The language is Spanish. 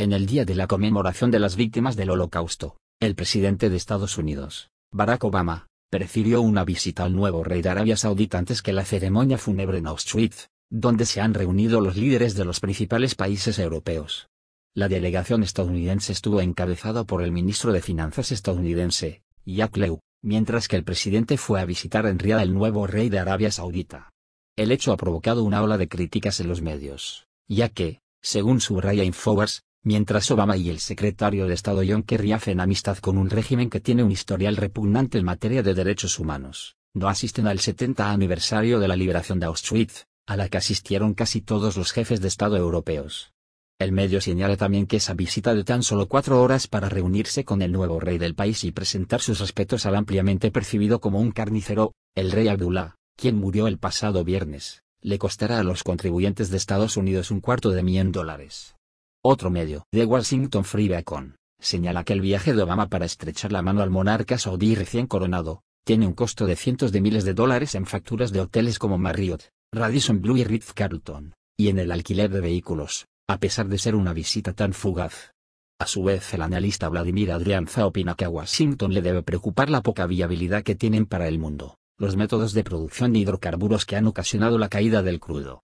En el día de la conmemoración de las víctimas del Holocausto, el presidente de Estados Unidos, Barack Obama, prefirió una visita al nuevo rey de Arabia Saudita antes que la ceremonia fúnebre en Auschwitz, donde se han reunido los líderes de los principales países europeos. La delegación estadounidense estuvo encabezada por el ministro de Finanzas estadounidense, Jack Lew, mientras que el presidente fue a visitar en Riyadh al nuevo rey de Arabia Saudita. El hecho ha provocado una ola de críticas en los medios, ya que, según subraya Infowars, Mientras Obama y el secretario de Estado John Kerry hacen amistad con un régimen que tiene un historial repugnante en materia de derechos humanos, no asisten al 70 aniversario de la liberación de Auschwitz, a la que asistieron casi todos los jefes de Estado europeos. El medio señala también que esa visita de tan solo cuatro horas para reunirse con el nuevo rey del país y presentar sus respetos al ampliamente percibido como un carnicero, el rey Abdullah, quien murió el pasado viernes, le costará a los contribuyentes de Estados Unidos un cuarto de millón dólares. Otro medio, The Washington Free Beacon, señala que el viaje de Obama para estrechar la mano al monarca saudí recién coronado, tiene un costo de cientos de miles de dólares en facturas de hoteles como Marriott, Radisson Blue y Ritz-Carlton, y en el alquiler de vehículos, a pesar de ser una visita tan fugaz. A su vez el analista Vladimir Adrianza opina que a Washington le debe preocupar la poca viabilidad que tienen para el mundo, los métodos de producción de hidrocarburos que han ocasionado la caída del crudo